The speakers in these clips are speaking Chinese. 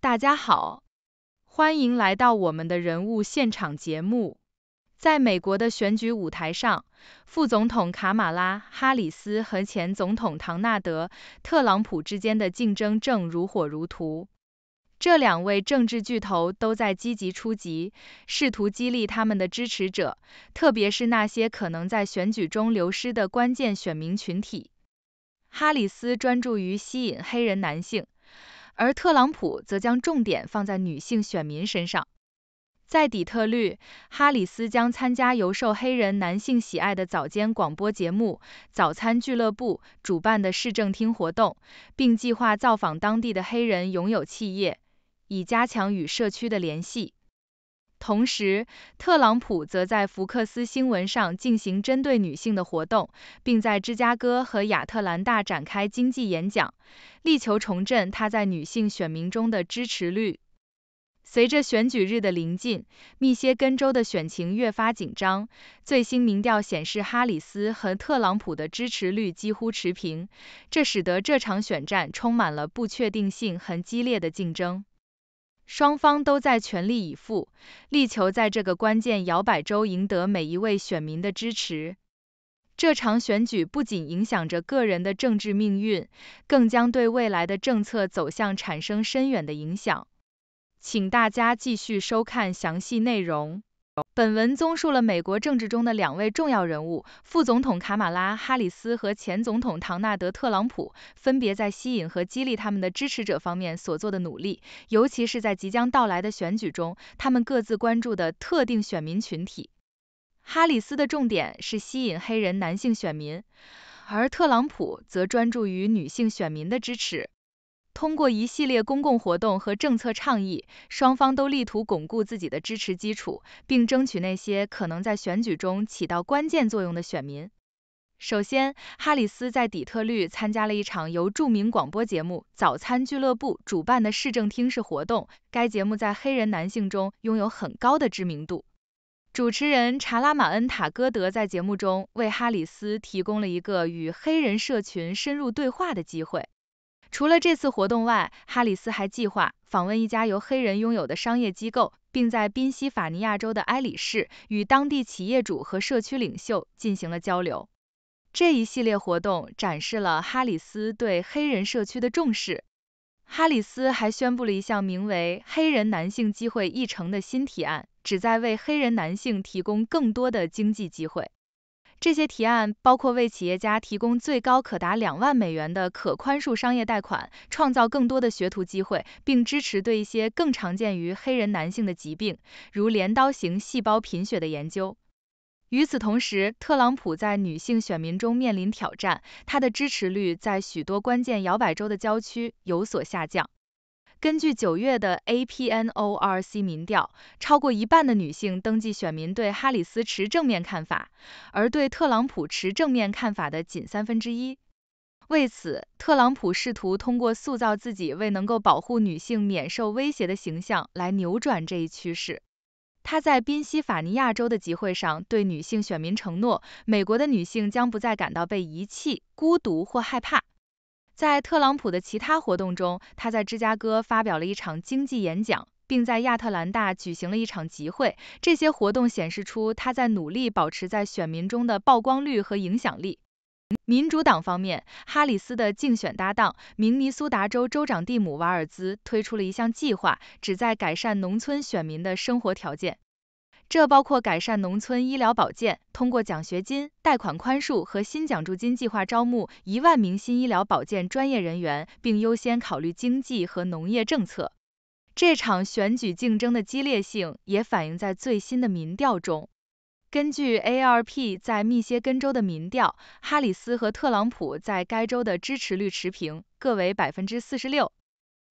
大家好，欢迎来到我们的人物现场节目。在美国的选举舞台上，副总统卡马拉·哈里斯和前总统唐纳德·特朗普之间的竞争正如火如荼。这两位政治巨头都在积极出击，试图激励他们的支持者，特别是那些可能在选举中流失的关键选民群体。哈里斯专注于吸引黑人男性。而特朗普则将重点放在女性选民身上。在底特律，哈里斯将参加由受黑人男性喜爱的早间广播节目《早餐俱乐部》主办的市政厅活动，并计划造访当地的黑人拥有企业，以加强与社区的联系。同时，特朗普则在福克斯新闻上进行针对女性的活动，并在芝加哥和亚特兰大展开经济演讲，力求重振他在女性选民中的支持率。随着选举日的临近，密歇根州的选情越发紧张。最新民调显示，哈里斯和特朗普的支持率几乎持平，这使得这场选战充满了不确定性，和激烈的竞争。双方都在全力以赴，力求在这个关键摇摆州赢得每一位选民的支持。这场选举不仅影响着个人的政治命运，更将对未来的政策走向产生深远的影响。请大家继续收看详细内容。本文综述了美国政治中的两位重要人物——副总统卡马拉·哈里斯和前总统唐纳德·特朗普，分别在吸引和激励他们的支持者方面所做的努力，尤其是在即将到来的选举中，他们各自关注的特定选民群体。哈里斯的重点是吸引黑人男性选民，而特朗普则专注于女性选民的支持。通过一系列公共活动和政策倡议，双方都力图巩固自己的支持基础，并争取那些可能在选举中起到关键作用的选民。首先，哈里斯在底特律参加了一场由著名广播节目《早餐俱乐部》主办的市政厅式活动，该节目在黑人男性中拥有很高的知名度。主持人查拉马恩塔戈德在节目中为哈里斯提供了一个与黑人社群深入对话的机会。除了这次活动外，哈里斯还计划访问一家由黑人拥有的商业机构，并在宾夕法尼亚州的埃里市与当地企业主和社区领袖进行了交流。这一系列活动展示了哈里斯对黑人社区的重视。哈里斯还宣布了一项名为“黑人男性机会议程”的新提案，旨在为黑人男性提供更多的经济机会。这些提案包括为企业家提供最高可达两万美元的可宽恕商业贷款，创造更多的学徒机会，并支持对一些更常见于黑人男性的疾病，如镰刀型细胞贫血的研究。与此同时，特朗普在女性选民中面临挑战，他的支持率在许多关键摇摆州的郊区有所下降。根据九月的 APNORC 民调，超过一半的女性登记选民对哈里斯持正面看法，而对特朗普持正面看法的仅三分之一。为此，特朗普试图通过塑造自己为能够保护女性免受威胁的形象来扭转这一趋势。他在宾夕法尼亚州的集会上对女性选民承诺：“美国的女性将不再感到被遗弃、孤独或害怕。”在特朗普的其他活动中，他在芝加哥发表了一场经济演讲，并在亚特兰大举行了一场集会。这些活动显示出他在努力保持在选民中的曝光率和影响力。民主党方面，哈里斯的竞选搭档明尼苏达州州长蒂姆·瓦尔兹推出了一项计划，旨在改善农村选民的生活条件。这包括改善农村医疗保健，通过奖学金、贷款宽恕和新奖助金计划招募一万名新医疗保健专业人员，并优先考虑经济和农业政策。这场选举竞争的激烈性也反映在最新的民调中。根据 ARP 在密歇根州的民调，哈里斯和特朗普在该州的支持率持平，各为百分之四十六。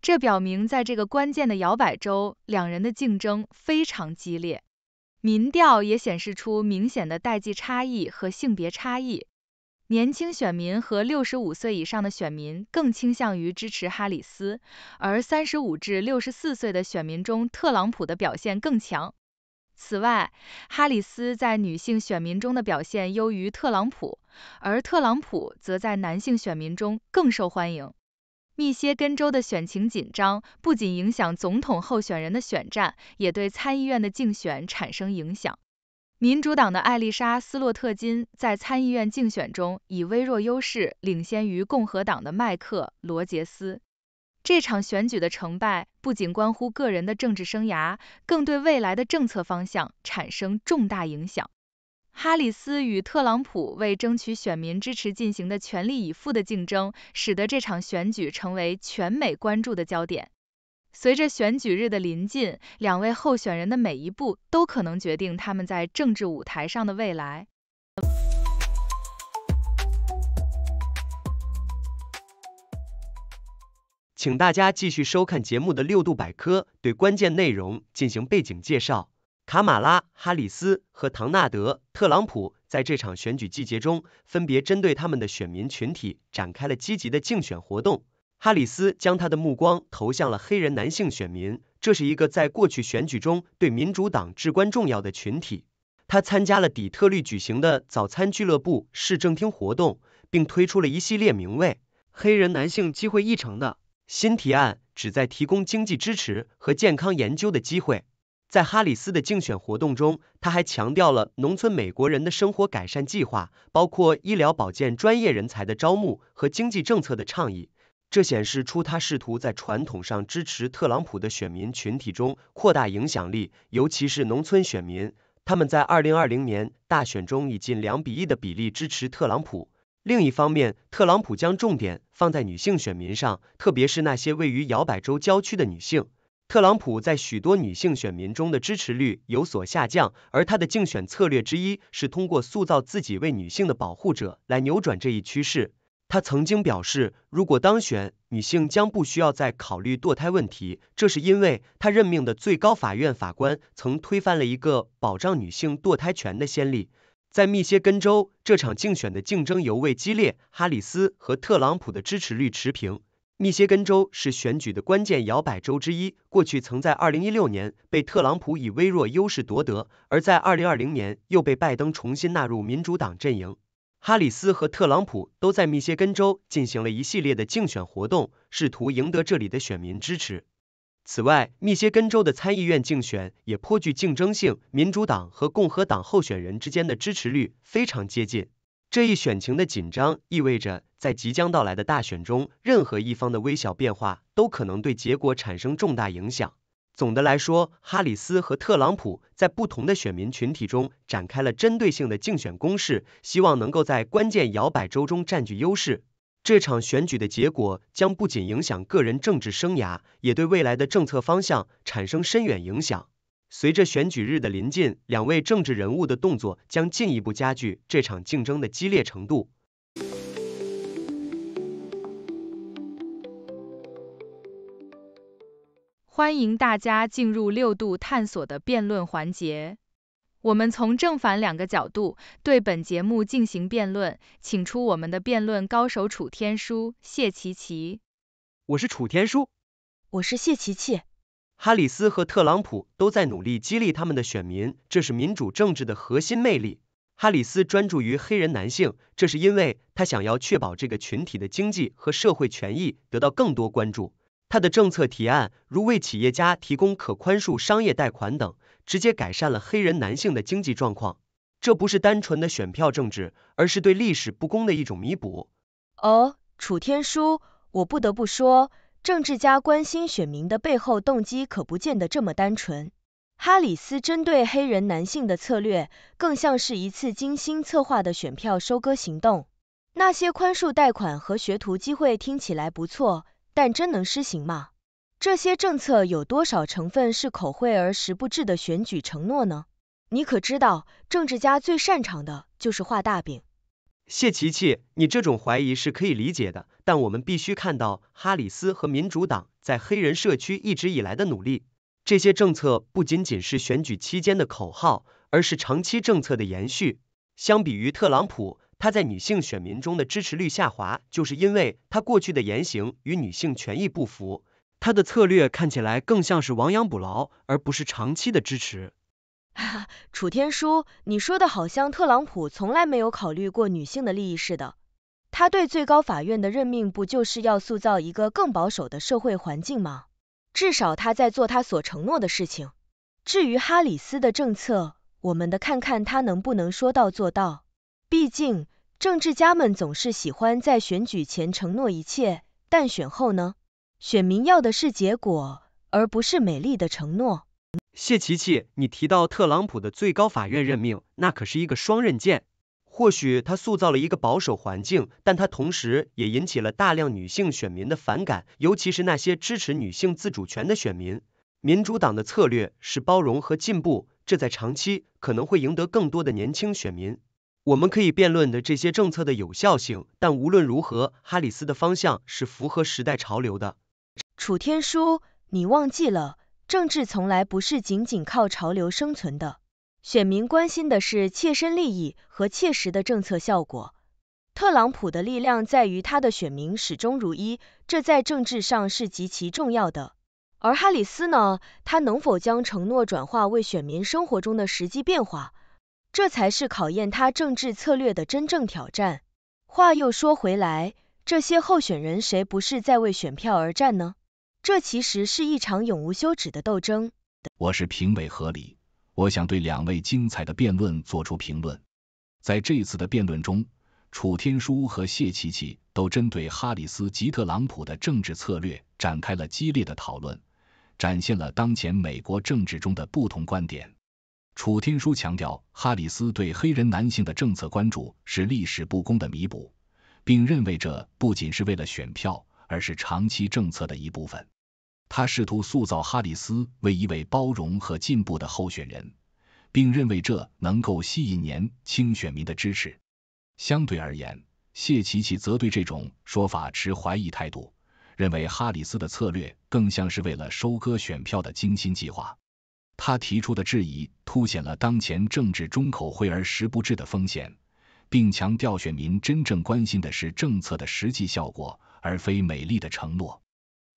这表明在这个关键的摇摆州，两人的竞争非常激烈。民调也显示出明显的代际差异和性别差异。年轻选民和65岁以上的选民更倾向于支持哈里斯，而35至64岁的选民中，特朗普的表现更强。此外，哈里斯在女性选民中的表现优于特朗普，而特朗普则在男性选民中更受欢迎。密歇根州的选情紧张，不仅影响总统候选人的选战，也对参议院的竞选产生影响。民主党的艾丽莎·斯洛特金在参议院竞选中以微弱优势领先于共和党的麦克·罗杰斯。这场选举的成败不仅关乎个人的政治生涯，更对未来的政策方向产生重大影响。哈里斯与特朗普为争取选民支持进行的全力以赴的竞争，使得这场选举成为全美关注的焦点。随着选举日的临近，两位候选人的每一步都可能决定他们在政治舞台上的未来。请大家继续收看节目的六度百科，对关键内容进行背景介绍。卡马拉·哈里斯和唐纳德·特朗普在这场选举季节中，分别针对他们的选民群体展开了积极的竞选活动。哈里斯将他的目光投向了黑人男性选民，这是一个在过去选举中对民主党至关重要的群体。他参加了底特律举行的早餐俱乐部市政厅活动，并推出了一系列名为“黑人男性机会议程”的新提案，旨在提供经济支持和健康研究的机会。在哈里斯的竞选活动中，他还强调了农村美国人的生活改善计划，包括医疗保健专业人才的招募和经济政策的倡议。这显示出他试图在传统上支持特朗普的选民群体中扩大影响力，尤其是农村选民，他们在二零二零年大选中以近两比一的比例支持特朗普。另一方面，特朗普将重点放在女性选民上，特别是那些位于摇摆州郊区的女性。特朗普在许多女性选民中的支持率有所下降，而他的竞选策略之一是通过塑造自己为女性的保护者来扭转这一趋势。他曾经表示，如果当选，女性将不需要再考虑堕胎问题，这是因为他任命的最高法院法官曾推翻了一个保障女性堕胎权的先例。在密歇根州，这场竞选的竞争尤为激烈，哈里斯和特朗普的支持率持平。密歇根州是选举的关键摇摆州之一，过去曾在二零一六年被特朗普以微弱优势夺得，而在二零二零年又被拜登重新纳入民主党阵营。哈里斯和特朗普都在密歇根州进行了一系列的竞选活动，试图赢得这里的选民支持。此外，密歇根州的参议院竞选也颇具竞争性，民主党和共和党候选人之间的支持率非常接近。这一选情的紧张，意味着在即将到来的大选中，任何一方的微小变化都可能对结果产生重大影响。总的来说，哈里斯和特朗普在不同的选民群体中展开了针对性的竞选攻势，希望能够在关键摇摆州中占据优势。这场选举的结果将不仅影响个人政治生涯，也对未来的政策方向产生深远影响。随着选举日的临近，两位政治人物的动作将进一步加剧这场竞争的激烈程度。欢迎大家进入六度探索的辩论环节。我们从正反两个角度对本节目进行辩论，请出我们的辩论高手楚天舒、谢琪琪。我是楚天舒。我是谢琪琪。哈里斯和特朗普都在努力激励他们的选民，这是民主政治的核心魅力。哈里斯专注于黑人男性，这是因为他想要确保这个群体的经济和社会权益得到更多关注。他的政策提案，如为企业家提供可宽恕商业贷款等，直接改善了黑人男性的经济状况。这不是单纯的选票政治，而是对历史不公的一种弥补。哦，楚天舒，我不得不说。政治家关心选民的背后动机可不见得这么单纯。哈里斯针对黑人男性的策略，更像是一次精心策划的选票收割行动。那些宽恕贷款和学徒机会听起来不错，但真能施行吗？这些政策有多少成分是口惠而实不至的选举承诺呢？你可知道，政治家最擅长的就是画大饼。谢琪琪，你这种怀疑是可以理解的，但我们必须看到哈里斯和民主党在黑人社区一直以来的努力。这些政策不仅仅是选举期间的口号，而是长期政策的延续。相比于特朗普，他在女性选民中的支持率下滑，就是因为他过去的言行与女性权益不符。他的策略看起来更像是亡羊补牢，而不是长期的支持。楚天舒，你说的好像特朗普从来没有考虑过女性的利益似的。他对最高法院的任命不就是要塑造一个更保守的社会环境吗？至少他在做他所承诺的事情。至于哈里斯的政策，我们得看看他能不能说到做到。毕竟，政治家们总是喜欢在选举前承诺一切，但选后呢？选民要的是结果，而不是美丽的承诺。谢琪琪，你提到特朗普的最高法院任命，那可是一个双刃剑。或许他塑造了一个保守环境，但他同时也引起了大量女性选民的反感，尤其是那些支持女性自主权的选民。民主党的策略是包容和进步，这在长期可能会赢得更多的年轻选民。我们可以辩论的这些政策的有效性，但无论如何，哈里斯的方向是符合时代潮流的。楚天舒，你忘记了。政治从来不是仅仅靠潮流生存的，选民关心的是切身利益和切实的政策效果。特朗普的力量在于他的选民始终如一，这在政治上是极其重要的。而哈里斯呢，他能否将承诺转化为选民生活中的实际变化，这才是考验他政治策略的真正挑战。话又说回来，这些候选人谁不是在为选票而战呢？这其实是一场永无休止的斗争。我是评委何理，我想对两位精彩的辩论做出评论。在这次的辩论中，楚天书和谢琪琪都针对哈里斯及特朗普的政治策略展开了激烈的讨论，展现了当前美国政治中的不同观点。楚天书强调，哈里斯对黑人男性的政策关注是历史不公的弥补，并认为这不仅是为了选票。而是长期政策的一部分。他试图塑造哈里斯为一位包容和进步的候选人，并认为这能够吸引年轻选民的支持。相对而言，谢奇奇则对这种说法持怀疑态度，认为哈里斯的策略更像是为了收割选票的精心计划。他提出的质疑凸显了当前政治中口惠而实不至的风险，并强调选民真正关心的是政策的实际效果。而非美丽的承诺。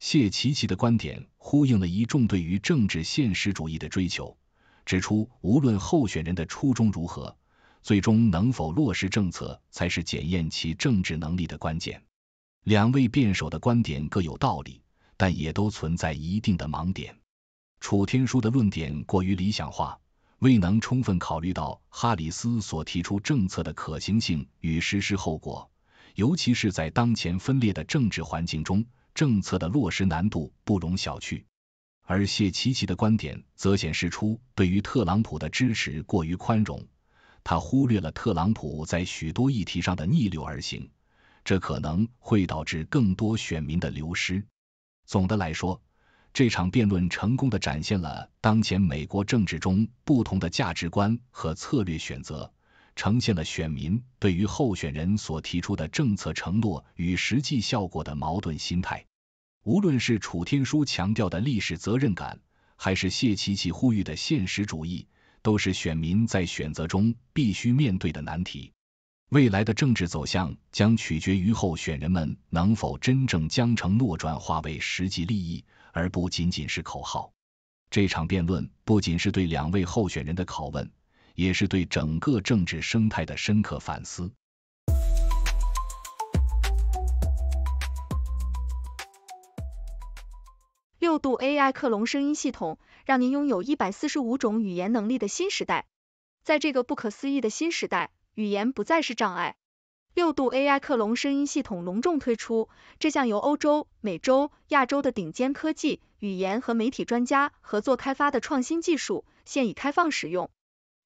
谢奇奇的观点呼应了一众对于政治现实主义的追求，指出无论候选人的初衷如何，最终能否落实政策才是检验其政治能力的关键。两位辩手的观点各有道理，但也都存在一定的盲点。楚天舒的论点过于理想化，未能充分考虑到哈里斯所提出政策的可行性与实施后果。尤其是在当前分裂的政治环境中，政策的落实难度不容小觑。而谢奇奇的观点则显示出对于特朗普的支持过于宽容，他忽略了特朗普在许多议题上的逆流而行，这可能会导致更多选民的流失。总的来说，这场辩论成功的展现了当前美国政治中不同的价值观和策略选择。呈现了选民对于候选人所提出的政策承诺与实际效果的矛盾心态。无论是楚天舒强调的历史责任感，还是谢琪琪呼吁的现实主义，都是选民在选择中必须面对的难题。未来的政治走向将取决于候选人们能否真正将承诺转化为实际利益，而不仅仅是口号。这场辩论不仅是对两位候选人的拷问。也是对整个政治生态的深刻反思。六度 AI 克隆声音系统，让您拥有一百四十五种语言能力的新时代。在这个不可思议的新时代，语言不再是障碍。六度 AI 克隆声音系统隆重推出，这项由欧洲、美洲、亚洲的顶尖科技、语言和媒体专家合作开发的创新技术，现已开放使用。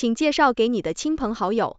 请介绍给你的亲朋好友。